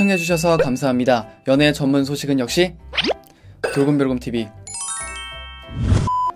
시청해주셔서 감사합니다. 연애 전문 소식은 역시 돌곰별곰TV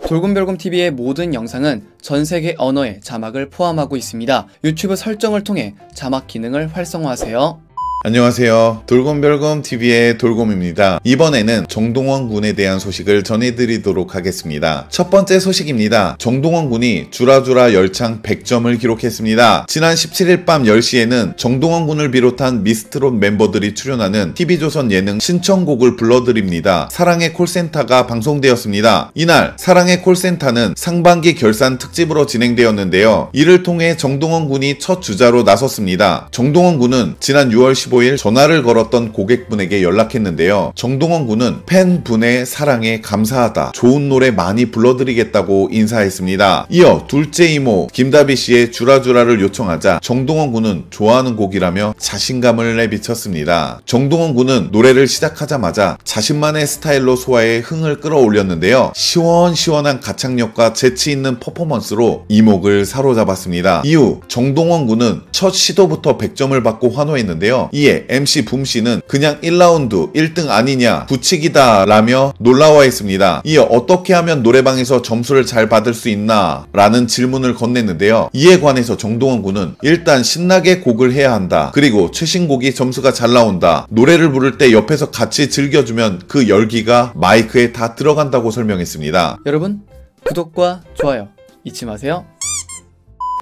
돌곰별곰TV의 모든 영상은 전 세계 언어의 자막을 포함하고 있습니다. 유튜브 설정을 통해 자막 기능을 활성화하세요. 안녕하세요. 돌곰별곰 TV의 돌곰입니다. 이번에는 정동원 군에 대한 소식을 전해드리도록 하겠습니다. 첫 번째 소식입니다. 정동원 군이 주라주라 열창 100점을 기록했습니다. 지난 17일 밤 10시에는 정동원 군을 비롯한 미스트롯 멤버들이 출연하는 TV조선 예능 신청곡을 불러드립니다. 사랑의 콜센터가 방송되었습니다. 이날 사랑의 콜센터는 상반기 결산 특집으로 진행되었는데요. 이를 통해 정동원 군이 첫 주자로 나섰습니다. 정동원 군은 지난 6월 15일 25일 전화를 걸었던 고객분에게 연락했는데요. 정동원 군은 팬분의 사랑에 감사하다. 좋은 노래 많이 불러드리겠다고 인사했습니다. 이어 둘째 이모 김다비 씨의 주라주라를 요청하자 정동원 군은 좋아하는 곡이라며 자신감을 내비쳤습니다. 정동원 군은 노래를 시작하자마자 자신만의 스타일로 소화에 흥을 끌어올렸는데요. 시원시원한 가창력과 재치 있는 퍼포먼스로 이목을 사로잡았습니다. 이후 정동원 군은 첫 시도부터 100점을 받고 환호했는데요. 이에 MC 붐씨는 그냥 1라운드 1등 아니냐 부칙이다 라며 놀라워했습니다. 이어 어떻게 하면 노래방에서 점수를 잘 받을 수 있나 라는 질문을 건넸는데요. 이에 관해서 정동원 군은 일단 신나게 곡을 해야 한다. 그리고 최신곡이 점수가 잘 나온다. 노래를 부를 때 옆에서 같이 즐겨주면 그 열기가 마이크에 다 들어간다고 설명했습니다. 여러분 구독과 좋아요 잊지 마세요.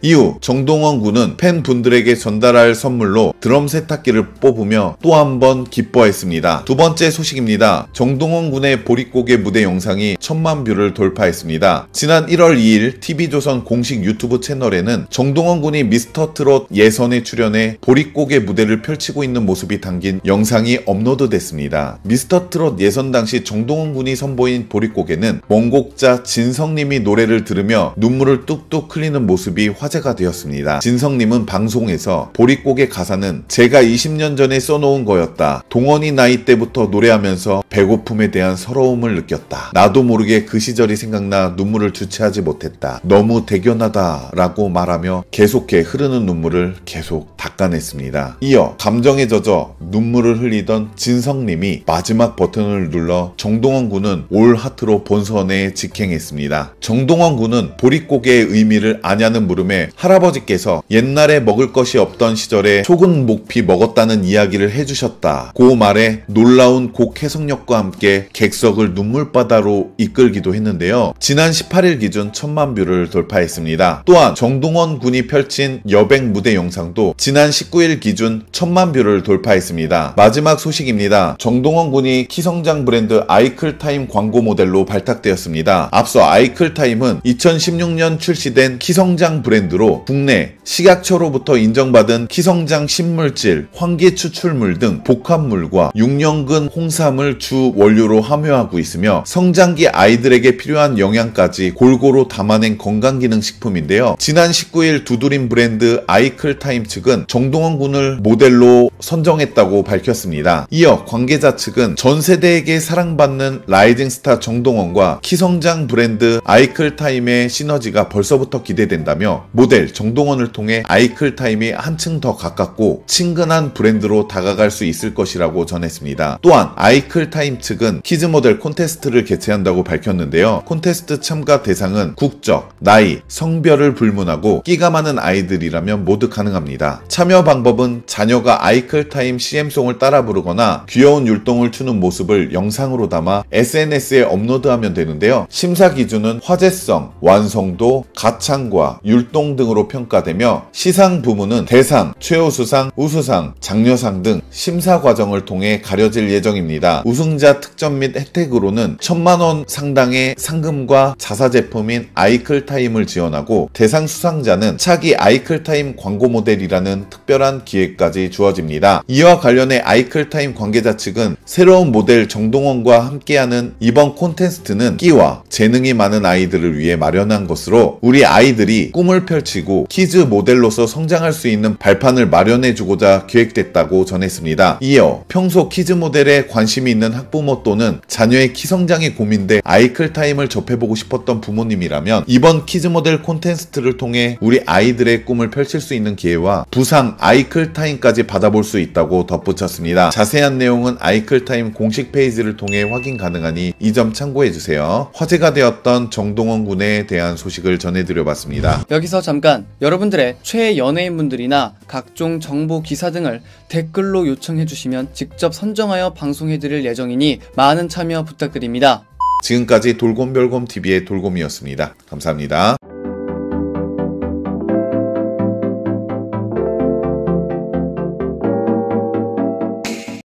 이후 정동원 군은 팬분들에게 전달할 선물로 드럼 세탁기를 뽑으며 또 한 번 기뻐했습니다. 두 번째 소식입니다. 정동원 군의 보릿고개 무대 영상이 천만 뷰를 돌파했습니다. 지난 1월 2일 TV조선 공식 유튜브 채널에는 정동원 군이 미스터 트롯 예선에 출연해 보릿고개 무대를 펼치고 있는 모습이 담긴 영상이 업로드됐습니다. 미스터 트롯 예선 당시 정동원 군이 선보인 보릿고개는 원곡자 진성님이 노래를 들으며 눈물을 뚝뚝 흘리는 모습이 화제 화제가 되었습니다. 진성님은 방송에서 보릿고개 가사는 제가 20년 전에 써놓은 거였다. 동원이 나이 때부터 노래하면서 배고픔에 대한 서러움을 느꼈다. 나도 모르게 그 시절이 생각나 눈물을 주체하지 못했다. 너무 대견하다 라고 말하며 계속해 흐르는 눈물을 계속 닦아냈습니다. 이어 감정에 젖어 눈물을 흘리던 진성님이 마지막 버튼을 눌러 정동원 군은 올 하트로 본선에 직행했습니다. 정동원 군은 보릿고개의 의미를 아냐는 물음에 할아버지께서 옛날에 먹을 것이 없던 시절에 소금 목피 먹었다는 이야기를 해주셨다. 고 말에 놀라운 곡 해석력과 함께 객석을 눈물바다로 이끌기도 했는데요. 지난 18일 기준 천만 뷰를 돌파했습니다. 또한 정동원 군이 펼친 여백 무대 영상도 지난 19일 기준 천만 뷰를 돌파했습니다. 마지막 소식입니다. 정동원 군이 키성장 브랜드 아이클타임 광고 모델로 발탁되었습니다. 앞서 아이클타임은 2016년 출시된 키성장 브랜드 브랜드로 국내 식약처로부터 인정받은 키성장 신물질, 황기 추출물 등 복합물과 육년근 홍삼을 주 원료로 함유하고 있으며 성장기 아이들에게 필요한 영양까지 골고루 담아낸 건강기능식품인데요. 지난 19일 두드림 브랜드 아이클타임 측은 정동원 군을 모델로 선정했다고 밝혔습니다. 이어 관계자 측은 전 세대에게 사랑받는 라이징 스타 정동원과 키성장 브랜드 아이클타임의 시너지가 벌써부터 기대된다며 모델 정동원을 통해 아이클타임이 한층 더 가깝고 친근한 브랜드로 다가갈 수 있을 것이라고 전했습니다. 또한 아이클타임 측은 키즈 모델 콘테스트를 개최한다고 밝혔는데요. 콘테스트 참가 대상은 국적, 나이, 성별을 불문하고 끼가 많은 아이들이라면 모두 가능합니다. 참여 방법은 자녀가 아이클타임 CM송을 따라 부르거나 귀여운 율동을 추는 모습을 영상으로 담아 SNS에 업로드하면 되는데요. 심사 기준은 화제성, 완성도, 가창과 율동 활동 등으로 평가되며 시상 부문은 대상, 최우수상, 우수상, 장려상 등 심사 과정을 통해 가려질 예정입니다. 우승자 특전 및 혜택으로는 천만원 상당의 상금과 자사 제품인 아이클타임을 지원하고 대상 수상자는 차기 아이클타임 광고 모델이라는 특별한 기회까지 주어집니다. 이와 관련해 아이클타임 관계자 측은 새로운 모델 정동원과 함께하는 이번 콘테스트는 끼와 재능이 많은 아이들을 위해 마련한 것으로 우리 아이들이 꿈을 펼치고 키즈 모델로서 성장할 수 있는 발판을 마련해주고자 기획됐다고 전했습니다. 이어 평소 키즈 모델에 관심이 있는 학부모 또는 자녀의 키 성장이 고민돼 아이클 타임을 접해보고 싶었던 부모님이라면 이번 키즈 모델 콘텐츠를 통해 우리 아이들의 꿈을 펼칠 수 있는 기회와 부상 아이클 타임까지 받아볼 수 있다고 덧붙였습니다. 자세한 내용은 아이클 타임 공식 페이지를 통해 확인 가능하니 이 점 참고해주세요. 화제가 되었던 정동원 군에 대한 소식을 전해드려봤습니다. 여기서 잠깐 여러분들의 최애 연예인분들이나 각종 정보 기사 등을 댓글로 요청해 주시면 직접 선정하여 방송해 드릴 예정이니 많은 참여 부탁드립니다. 지금까지 돌곰별곰TV의 돌곰이었습니다. 감사합니다.